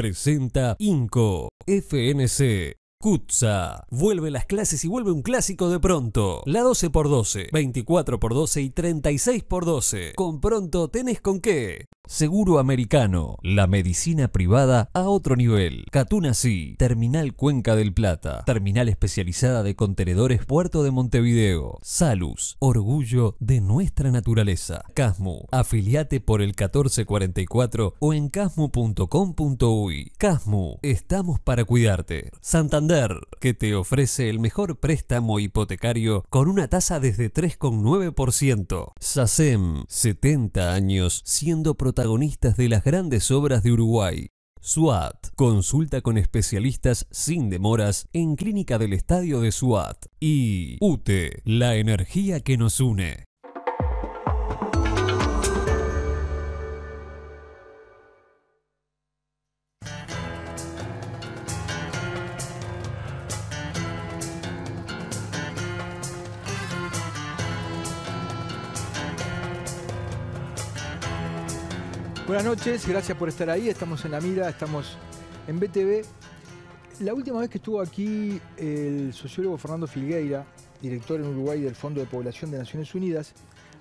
presenta INCO FNC Cutsa, Vuelve las clases y vuelve un clásico de pronto. La 12x12, 24x12 y 36x12. Con pronto tenés con qué. Seguro Americano. La medicina privada a otro nivel. Catuna Sí. Terminal Cuenca del Plata. Terminal especializada de contenedores Puerto de Montevideo. Salus. Orgullo de nuestra naturaleza. Casmu. Afiliate por el 1444 o en casmu.com.uy. Casmu. Estamos para cuidarte. Santander que te ofrece el mejor préstamo hipotecario con una tasa desde 3,9%. SACEM, 70 años siendo protagonistas de las grandes obras de Uruguay. SWAT. Consulta con especialistas sin demoras en Clínica del Estadio de SWAT. Y UTE, la energía que nos une. Buenas noches, gracias por estar ahí. Estamos en la mira, estamos en BTV. La última vez que estuvo aquí el sociólogo Fernando Filgueira, director en Uruguay del Fondo de Población de Naciones Unidas,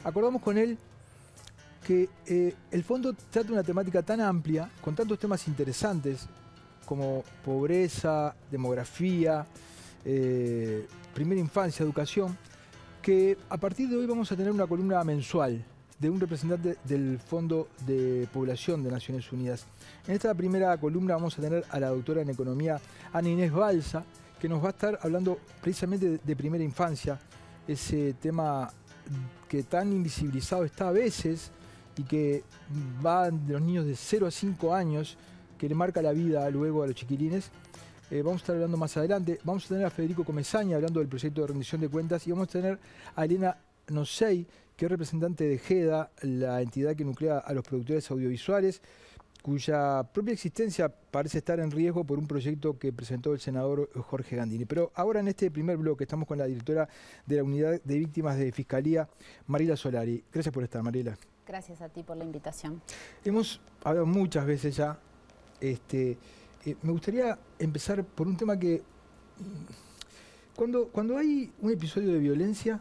acordamos con él que eh, el fondo trata una temática tan amplia, con tantos temas interesantes como pobreza, demografía, eh, primera infancia, educación, que a partir de hoy vamos a tener una columna mensual de un representante del Fondo de Población de Naciones Unidas. En esta primera columna vamos a tener a la doctora en economía Ana Inés Balsa, que nos va a estar hablando precisamente de primera infancia, ese tema que tan invisibilizado está a veces y que va de los niños de 0 a 5 años, que le marca la vida luego a los chiquilines. Eh, vamos a estar hablando más adelante. Vamos a tener a Federico Comezaña hablando del proyecto de rendición de cuentas y vamos a tener a Elena Nosei, que es representante de GEDA, la entidad que nuclea a los productores audiovisuales, cuya propia existencia parece estar en riesgo por un proyecto que presentó el senador Jorge Gandini. Pero ahora en este primer bloque estamos con la directora de la Unidad de Víctimas de Fiscalía, Mariela Solari. Gracias por estar, Marila. Gracias a ti por la invitación. Hemos hablado muchas veces ya. Este, eh, me gustaría empezar por un tema que... Mm, cuando, cuando hay un episodio de violencia,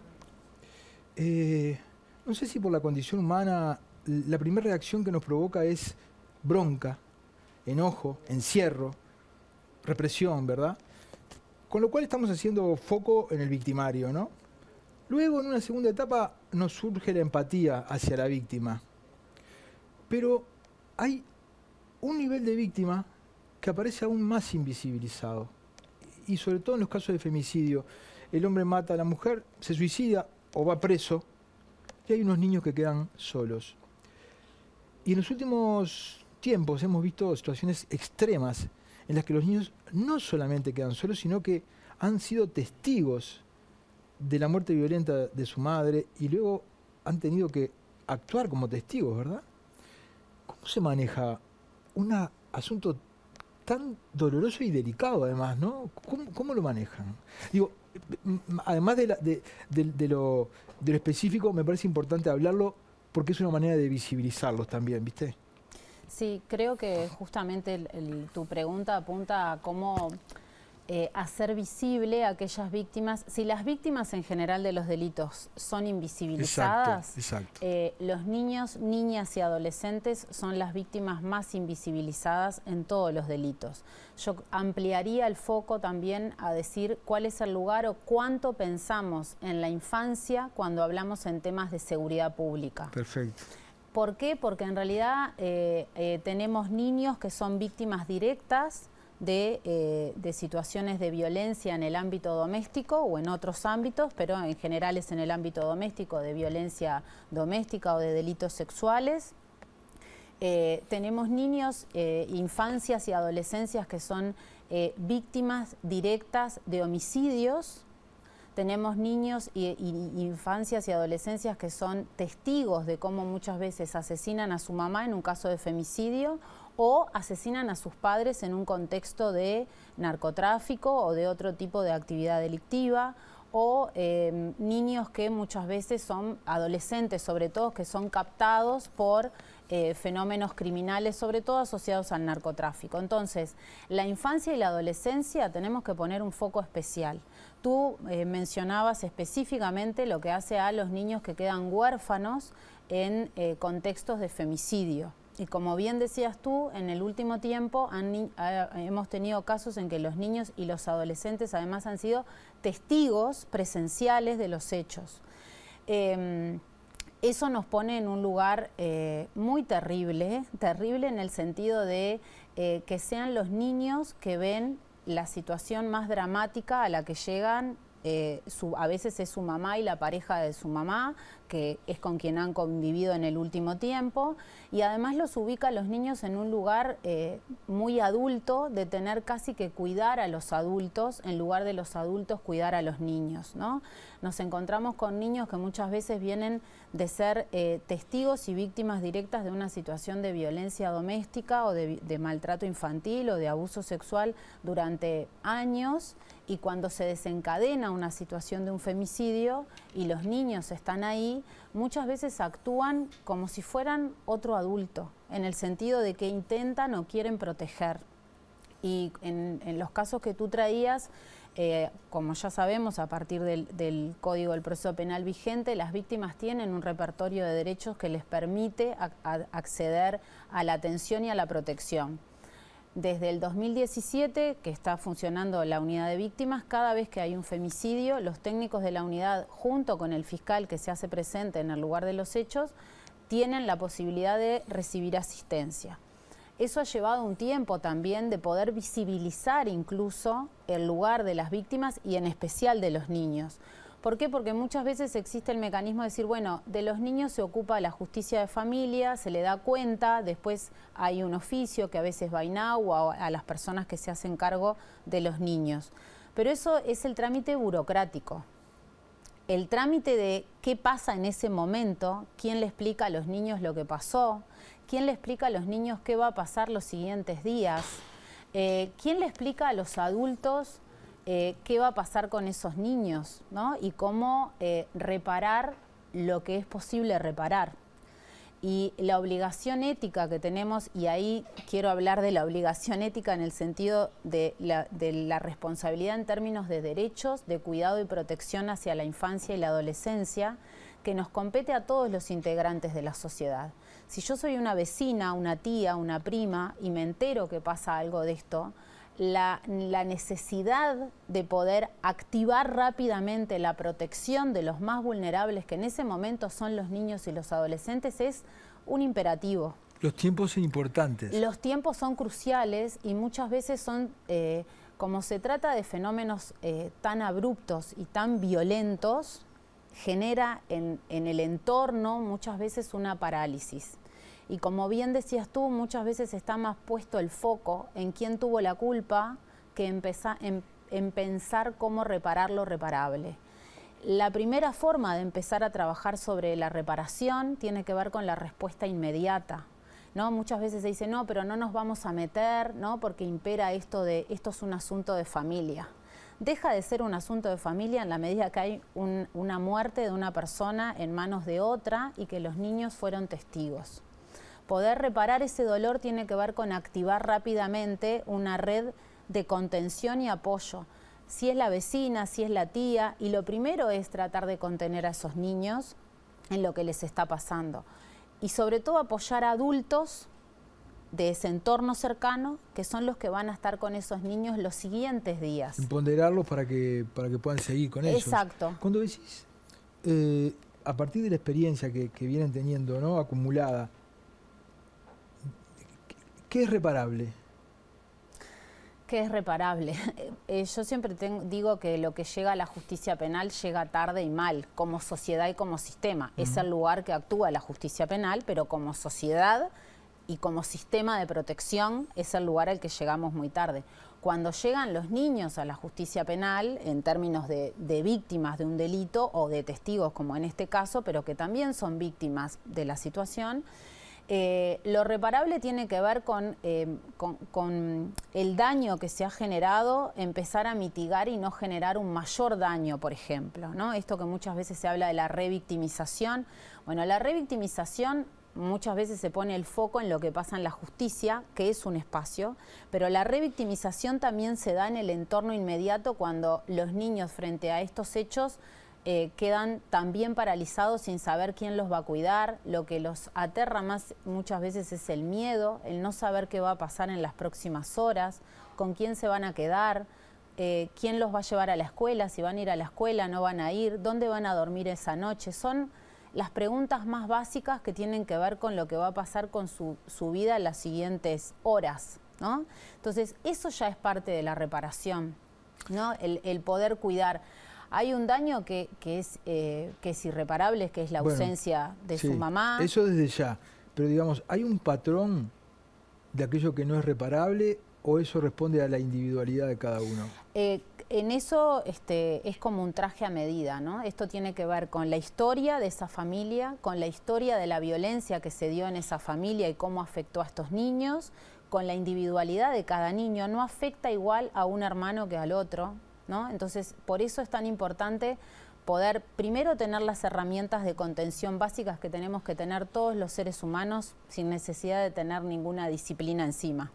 eh, no sé si por la condición humana, la primera reacción que nos provoca es bronca, enojo, encierro, represión, ¿verdad? Con lo cual estamos haciendo foco en el victimario, ¿no? Luego, en una segunda etapa, nos surge la empatía hacia la víctima. Pero hay un nivel de víctima que aparece aún más invisibilizado. Y sobre todo en los casos de femicidio. El hombre mata a la mujer, se suicida, o va preso y hay unos niños que quedan solos. Y en los últimos tiempos hemos visto situaciones extremas en las que los niños no solamente quedan solos, sino que han sido testigos de la muerte violenta de su madre y luego han tenido que actuar como testigos, ¿verdad? ¿Cómo se maneja un asunto tan doloroso y delicado además, ¿no? ¿Cómo, lo manejan? Digo, además de, de, lo, específico, me parece importante hablarlo porque es una manera de visibilizarlos también, ¿viste? Sí, creo que justamente tu pregunta apunta a cómo eh, hacer visible a aquellas víctimas. Si las víctimas en general de los delitos son invisibilizadas, exacto, eh, los niños, niñas y adolescentes son las víctimas más invisibilizadas en todos los delitos. Yo ampliaría el foco también a decir cuál es el lugar o cuánto pensamos en la infancia cuando hablamos en temas de seguridad pública. Perfecto. ¿Por qué? Porque en realidad eh, tenemos niños que son víctimas directas eh, de, situaciones de violencia en el ámbito doméstico o en otros ámbitos, pero en general es en el ámbito doméstico, de violencia doméstica o de delitos sexuales. Eh, tenemos niños, eh, infancias y adolescencias que son víctimas directas de homicidios. Tenemos niños y, infancias y adolescencias que son testigos de cómo muchas veces asesinan a su mamá en un caso de femicidio o asesinan a sus padres en un contexto de narcotráfico o de otro tipo de actividad delictiva o em, niños que muchas veces son adolescentes, sobre todo, que son captados por eh, fenómenos criminales, sobre todo asociados al narcotráfico. Entonces, la infancia y la adolescencia tenemos que poner un foco especial. Tú eh, mencionabas específicamente lo que hace a los niños que quedan huérfanos en eh, contextos de femicidio. Y como bien decías tú, en el último tiempo hemos tenido casos en que los niños y los adolescentes además han sido testigos presenciales de los hechos. Em, eso nos pone en un lugar eh, muy terrible, terrible en el sentido de eh, que sean los niños que ven la situación más dramática a la que llegan eh, su, a veces es su mamá y la pareja de su mamá, que es con quien han convivido en el último tiempo, y además los ubica a los niños en un lugar eh, muy adulto, de tener casi que cuidar a los adultos, en lugar de los adultos cuidar a los niños, ¿no? nos encontramos con niños que muchas veces vienen de ser eh, testigos y víctimas directas de una situación de violencia doméstica o de, maltrato infantil o de abuso sexual durante años y cuando se desencadena una situación de un femicidio y los niños están ahí, muchas veces actúan como si fueran otro adulto, en el sentido de que intentan o quieren proteger. Y en los casos que tú traías, eh, como ya sabemos, a partir del, Código del Proceso Penal vigente, las víctimas tienen un repertorio de derechos que les permite acceder a la atención y a la protección. Desde el 2017, que está funcionando la unidad de víctimas, cada vez que hay un femicidio, los técnicos de la unidad, junto con el fiscal que se hace presente en el lugar de los hechos, tienen la posibilidad de recibir asistencia. Eso ha llevado un tiempo también de poder visibilizar incluso el lugar de las víctimas y en especial de los niños. ¿Por qué? Porque muchas veces existe el mecanismo de decir, bueno, de los niños se ocupa la justicia de familia, se le da cuenta, después hay un oficio que a veces va INAU a las personas que se hacen cargo de los niños. Pero eso es el trámite burocrático el trámite de qué pasa en ese momento, quién le explica a los niños lo que pasó, quién le explica a los niños qué va a pasar los siguientes días, eh, quién le explica a los adultos eh, qué va a pasar con esos niños y cómo eh, reparar lo que es posible reparar y la obligación ética que tenemos, y ahí quiero hablar de la obligación ética en el sentido de la, responsabilidad en términos de derechos, de cuidado y protección hacia la infancia y la adolescencia, que nos compete a todos los integrantes de la sociedad. Si yo soy una vecina, una tía, una prima, y me entero que pasa algo de esto, la, necesidad de poder activar rápidamente la protección de los más vulnerables, que en ese momento son los niños y los adolescentes, es un imperativo. Los tiempos son importantes. Los tiempos son cruciales y muchas veces son, eh, como se trata de fenómenos eh, tan abruptos y tan violentos, genera en el entorno muchas veces una parálisis. Y como bien decías tú, muchas veces está más puesto el foco en quién tuvo la culpa que en, pensar cómo reparar lo reparable. La primera forma de empezar a trabajar sobre la reparación tiene que ver con la respuesta inmediata. ¿no? Muchas veces se dice, no, pero no nos vamos a meter, ¿no? porque impera esto de, esto es un asunto de familia. Deja de ser un asunto de familia en la medida que hay una muerte de una persona en manos de otra y que los niños fueron testigos. Poder reparar ese dolor tiene que ver con activar rápidamente una red de contención y apoyo. Si es la vecina, si es la tía, y lo primero es tratar de contener a esos niños en lo que les está pasando. Y sobre todo apoyar a adultos de ese entorno cercano, que son los que van a estar con esos niños los siguientes días. Ponderarlos para que, para que puedan seguir con ellos. Exacto. Cuando decís, eh, a partir de la experiencia que, que vienen teniendo, ¿no? acumulada, ¿Qué es reparable? ¿Qué es reparable. Eh, yo siempre tengo, digo que lo que llega a la justicia penal llega tarde y mal, como sociedad y como sistema. Es el lugar que actúa la justicia penal, pero como sociedad y como sistema de protección es el lugar al que llegamos muy tarde. Cuando llegan los niños a la justicia penal, en términos de, de víctimas de un delito o de testigos, como en este caso, pero que también son víctimas de la situación, eh, lo reparable tiene que ver eh, con, el daño que se ha generado, empezar a mitigar y no generar un mayor daño, por ejemplo. ¿no? Esto que muchas veces se habla de la revictimización. Bueno, la revictimización muchas veces se pone el foco en lo que pasa en la justicia, que es un espacio, pero la revictimización también se da en el entorno inmediato cuando los niños frente a estos hechos eh, quedan también paralizados sin saber quién los va a cuidar. Lo que los aterra más muchas veces es el miedo, el no saber qué va a pasar en las próximas horas, con quién se van a quedar, eh, quién los va a llevar a la escuela, si van a ir a la escuela, no van a ir, dónde van a dormir esa noche. Son las preguntas más básicas que tienen que ver con lo que va a pasar con su, su vida en las siguientes horas. Entonces, eso ya es parte de la reparación, ¿no? el poder cuidar hay un daño que, es, eh, que es irreparable, que es la ausencia de su mamá. Eso desde ya, pero digamos, ¿hay un patrón de aquello que no es reparable o eso responde a la individualidad de cada uno? Eh, en eso este, es como un traje a medida, ¿no? Esto tiene que ver con la historia de esa familia, con la historia de la violencia que se dio en esa familia y cómo afectó a estos niños, con la individualidad de cada niño. No afecta igual a un hermano que al otro, entonces, por eso es tan importante poder primero tener las herramientas de contención básicas que tenemos que tener todos los seres humanos sin necesidad de tener ninguna disciplina encima.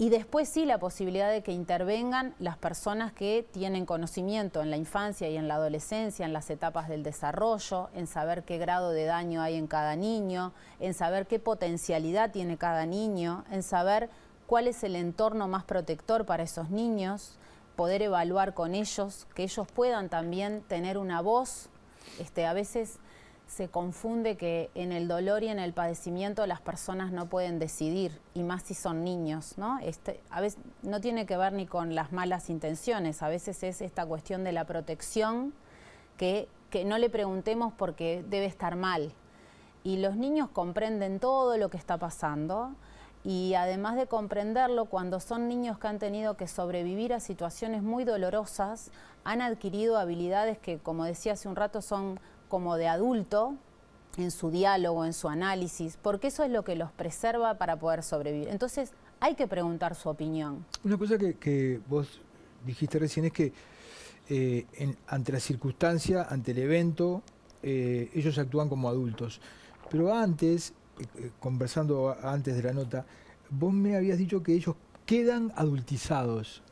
Y después sí la posibilidad de que intervengan las personas que tienen conocimiento en la infancia y en la adolescencia, en las etapas del desarrollo, en saber qué grado de daño hay en cada niño, en saber qué potencialidad tiene cada niño, en saber cuál es el entorno más protector para esos niños poder evaluar con ellos, que ellos puedan también tener una voz. Este, a veces se confunde que en el dolor y en el padecimiento las personas no pueden decidir, y más si son niños, ¿no? Este, a veces no tiene que ver ni con las malas intenciones, a veces es esta cuestión de la protección que, que no le preguntemos porque debe estar mal. Y los niños comprenden todo lo que está pasando y además de comprenderlo, cuando son niños que han tenido que sobrevivir a situaciones muy dolorosas, han adquirido habilidades que, como decía hace un rato, son como de adulto, en su diálogo, en su análisis, porque eso es lo que los preserva para poder sobrevivir. Entonces, hay que preguntar su opinión. Una cosa que, que vos dijiste recién es que eh, ante la circunstancia, ante el evento, eh, ellos actúan como adultos. Pero antes eh, conversando antes de la nota, vos me habías dicho que ellos quedan adultizados.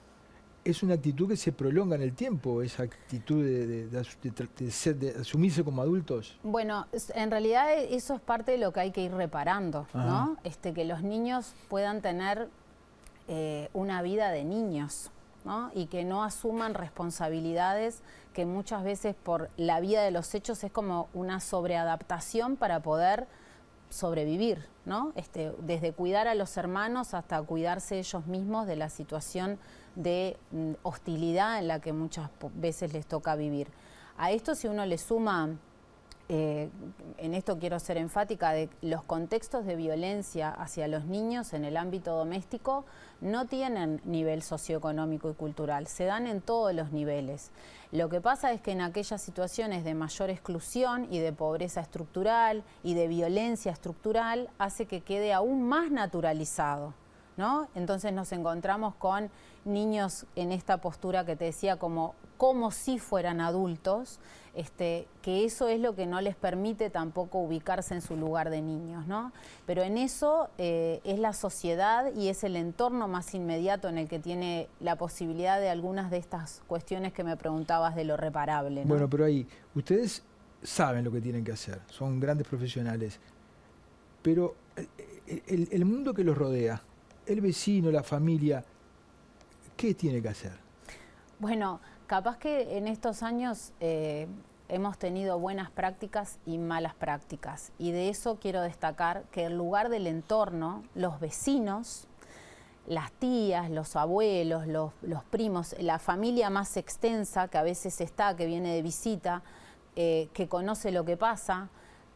Es una actitud que se prolonga en el tiempo, esa actitud de, de, asumirse como adultos. Bueno, en realidad eh, eso es parte de lo que hay que ir reparando, ¿no? Este, que los niños puedan tener eh, una vida de niños, ¿no? y que no asuman responsabilidades que muchas veces por la vida de los hechos es como una sobreadaptación para poder sobrevivir, ¿no? Este, desde cuidar a los hermanos hasta cuidarse ellos mismos de la situación de mm, hostilidad en la que muchas veces les toca vivir. A esto si uno le suma eh, en esto quiero ser enfática, de los contextos de violencia hacia los niños en el ámbito doméstico no tienen nivel socioeconómico y cultural, se dan en todos los niveles. Lo que pasa es que en aquellas situaciones de mayor exclusión y de pobreza estructural y de violencia estructural hace que quede aún más naturalizado. ¿No? Entonces nos encontramos con niños en esta postura que te decía como como si fueran adultos, este, que eso es lo que no les permite tampoco ubicarse en su lugar de niños, ¿no? Pero en eso eh, es la sociedad y es el entorno más inmediato en el que tiene la posibilidad de algunas de estas cuestiones que me preguntabas de lo reparable. Bueno, pero ahí, ustedes saben lo que tienen que hacer, son grandes profesionales, pero eh, el, el mundo que los rodea, el vecino, la familia, ¿qué tiene que hacer? Bueno, Capaz que en estos años eh, hemos tenido buenas prácticas y malas prácticas. Y de eso quiero destacar que en lugar del entorno, los vecinos, las tías, los abuelos, los, primos, la familia más extensa que a veces está, que viene de visita, eh, que conoce lo que pasa,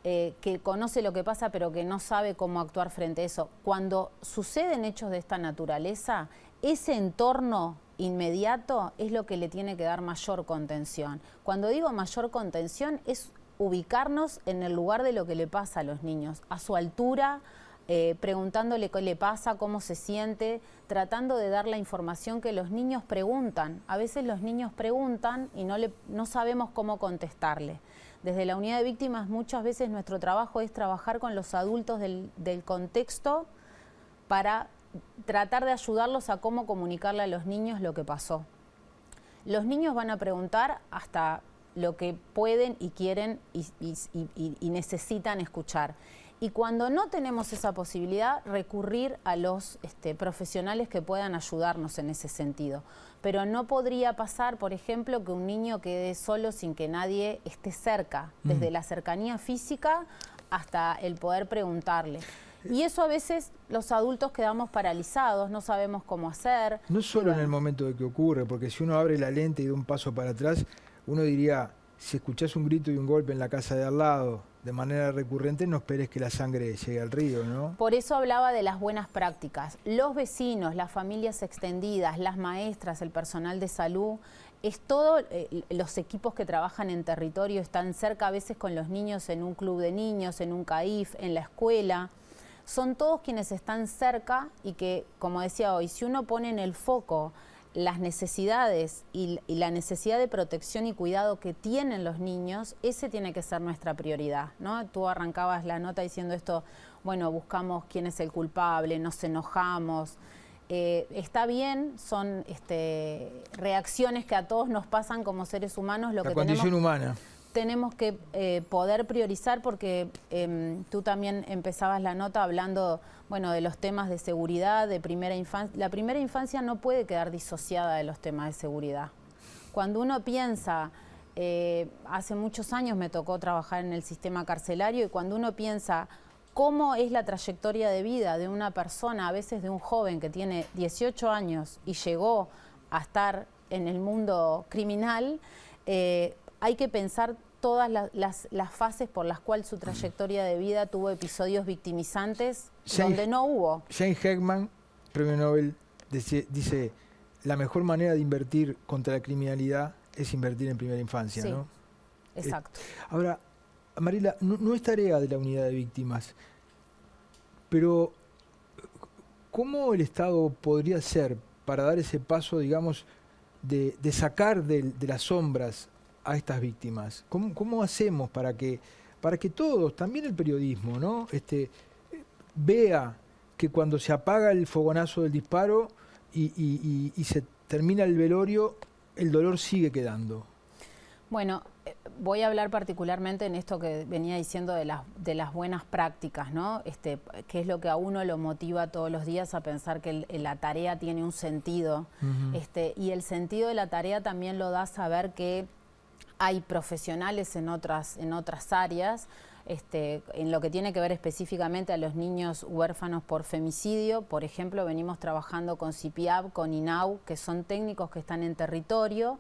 eh, que conoce lo que pasa pero que no sabe cómo actuar frente a eso. Cuando suceden hechos de esta naturaleza, ese entorno inmediato es lo que le tiene que dar mayor contención. Cuando digo mayor contención es ubicarnos en el lugar de lo que le pasa a los niños, a su altura, eh, preguntándole qué le pasa, cómo se siente, tratando de dar la información que los niños preguntan. A veces los niños preguntan y no, le, no sabemos cómo contestarle. Desde la unidad de víctimas muchas veces nuestro trabajo es trabajar con los adultos del, del contexto para tratar de ayudarlos a cómo comunicarle a los niños lo que pasó. Los niños van a preguntar hasta lo que pueden y quieren y, necesitan escuchar. Y cuando no tenemos esa posibilidad, recurrir a los este, profesionales que puedan ayudarnos en ese sentido. Pero no podría pasar, por ejemplo, que un niño quede solo sin que nadie esté cerca, desde la cercanía física hasta el poder preguntarle. Y eso a veces los adultos quedamos paralizados, no sabemos cómo hacer. No solo en el momento de que ocurre, porque si uno abre la lente y da un paso para atrás, uno diría, si escuchás un grito y un golpe en la casa de al lado de manera recurrente, no esperes que la sangre llegue al río, ¿no? Por eso hablaba de las buenas prácticas. Los vecinos, las familias extendidas, las maestras, el personal de salud, es todo, eh, los equipos que trabajan en territorio están cerca a veces con los niños en un club de niños, en un CAIF, en la escuela son todos quienes están cerca y que, como decía hoy, si uno pone en el foco las necesidades y, la necesidad de protección y cuidado que tienen los niños, ese tiene que ser nuestra prioridad, ¿no? Tú arrancabas la nota diciendo esto, bueno, buscamos quién es el culpable, nos enojamos. Eh, está bien, son este, reacciones que a todos nos pasan como seres humanos. Lo la que condición humana tenemos que eh, poder priorizar porque em, tú también empezabas la nota hablando bueno de los temas de seguridad de primera infancia la primera infancia no puede quedar disociada de los temas de seguridad cuando uno piensa eh, hace muchos años me tocó trabajar en el sistema carcelario y cuando uno piensa cómo es la trayectoria de vida de una persona a veces de un joven que tiene 18 años y llegó a estar en el mundo criminal eh, hay que pensar todas las, fases por las cuales su trayectoria de vida tuvo episodios victimizantes donde no hubo. Jane Heckman, premio Nobel, dice, la mejor manera de invertir contra la criminalidad es invertir en primera infancia, ¿no? Exacto. Eh, ahora, Marila, no, es tarea de la unidad de víctimas, pero ¿cómo el Estado podría ser para dar ese paso, digamos, de, sacar de, las sombras a estas víctimas? ¿Cómo, cómo hacemos para que, para que todos, también el periodismo, ¿no? este, vea que cuando se apaga el fogonazo del disparo y, se termina el velorio, el dolor sigue quedando? Bueno, eh, voy a hablar particularmente en esto que venía diciendo de las, de las buenas prácticas, ¿no? Este, que es lo que a uno lo motiva todos los días a pensar que la tarea tiene un sentido. este, y el sentido de la tarea también lo da saber que hay profesionales en otras, áreas. Este, en lo que tiene que ver específicamente a los niños huérfanos por femicidio, por ejemplo, venimos trabajando con CIPIAB, con INAU, que son técnicos que están en territorio,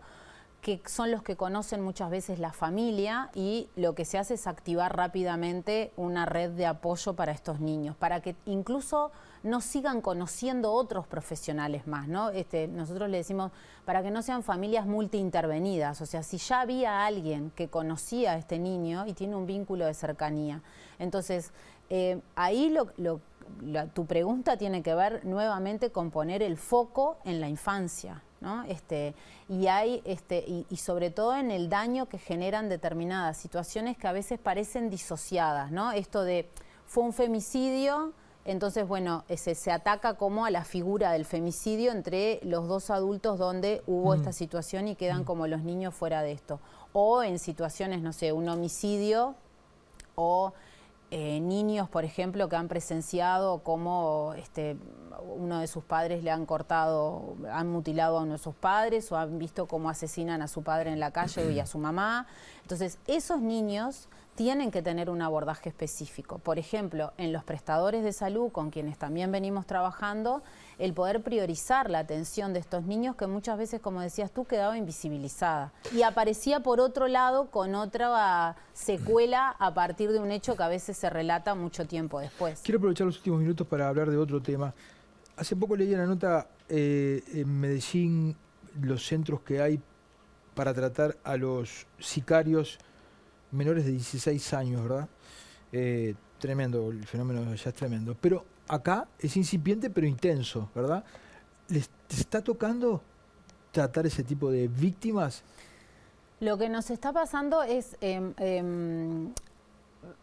que son los que conocen muchas veces la familia y lo que se hace es activar rápidamente una red de apoyo para estos niños, para que incluso no sigan conociendo otros profesionales más, ¿no? Este, nosotros le decimos, para que no sean familias multiintervenidas, o sea, si ya había alguien que conocía a este niño y tiene un vínculo de cercanía. Entonces, eh, ahí lo, tu pregunta tiene que ver nuevamente con poner el foco en la infancia, ¿no? Este, y hay, este, y, sobre todo en el daño que generan determinadas situaciones que a veces parecen disociadas, ¿no? Esto de fue un femicidio, entonces bueno, ese, se ataca como a la figura del femicidio entre los dos adultos donde hubo mm. esta situación y quedan mm. como los niños fuera de esto. O en situaciones, no sé, un homicidio o eh, niños, por ejemplo, que han presenciado cómo este, uno de sus padres le han cortado, han mutilado a uno de sus padres o han visto cómo asesinan a su padre en la calle y a su mamá. Entonces, esos niños tienen que tener un abordaje específico. Por ejemplo, en los prestadores de salud con quienes también venimos trabajando, el poder priorizar la atención de estos niños que muchas veces, como decías tú, quedaba invisibilizada. Y aparecía por otro lado con otra secuela a partir de un hecho que a veces se relata mucho tiempo después. Quiero aprovechar los últimos minutos para hablar de otro tema. Hace poco leí la nota eh, en Medellín, los centros que hay para tratar a los sicarios menores de 16 años, ¿verdad? Eh, tremendo, el fenómeno ya es tremendo. Pero acá es incipiente pero intenso, ¿verdad? ¿Les está tocando tratar ese tipo de víctimas? Lo que nos está pasando es em, em,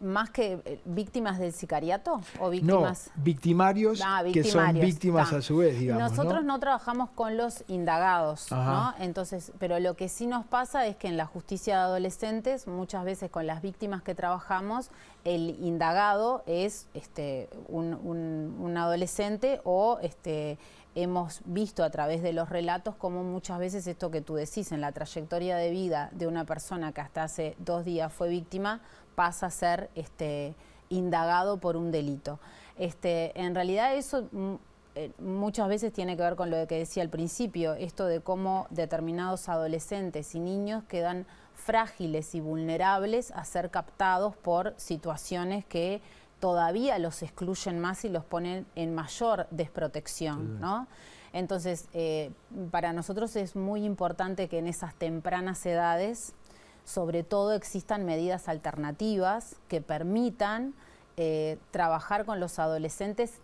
más que eh, víctimas del sicariato o víctimas no, victimarios, ah, que son víctimas a su vez digamos nosotros no, trabajamos con los indagados ¿no? entonces pero lo que sí nos pasa es que en la justicia de adolescentes muchas veces con las víctimas que trabajamos el indagado es este un, un, adolescente o este hemos visto a través de los relatos como muchas veces esto que tú decís en la trayectoria de vida de una persona que hasta hace dos días fue víctima pasa a ser este, indagado por un delito. Este, en realidad eso mm, eh, muchas veces tiene que ver con lo que decía al principio, esto de cómo determinados adolescentes y niños quedan frágiles y vulnerables a ser captados por situaciones que todavía los excluyen más y los ponen en mayor desprotección, Entonces, eh, para nosotros es muy importante que en esas tempranas edades sobre todo existan medidas alternativas que permitan eh, trabajar con los adolescentes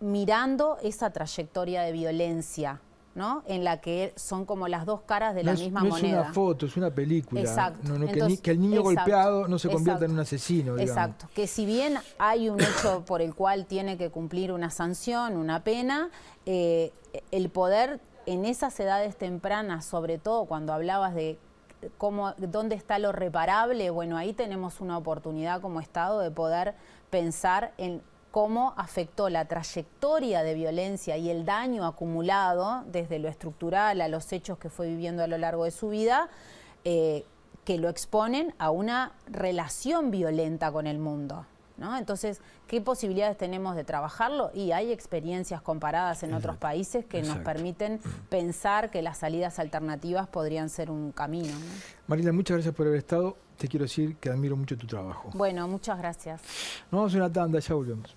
mirando esa trayectoria de violencia. ¿no? en la que son como las dos caras de la misma misma no Es una foto, es una película. Exacto. que, el niño golpeado no se convierta en un asesino. Digamos. Exacto. Que si bien hay un hecho por el cual tiene que cumplir una sanción, una pena, eh, el poder en esas edades tempranas, sobre todo cuando hablabas de cómo, dónde está lo reparable, bueno, ahí tenemos una oportunidad como Estado de poder pensar en cómo afectó la trayectoria de violencia y el daño acumulado desde lo estructural a los hechos que fue viviendo a lo largo de su vida, eh, que lo exponen a una relación violenta con el mundo. Entonces, ¿qué posibilidades tenemos de trabajarlo? Y hay experiencias comparadas en otros países que nos permiten pensar que las salidas alternativas podrían ser un camino. Marina, muchas gracias por haber estado. Te quiero decir que admiro mucho tu trabajo. Bueno, muchas gracias. Nos vamos a una tanda, ya volvemos.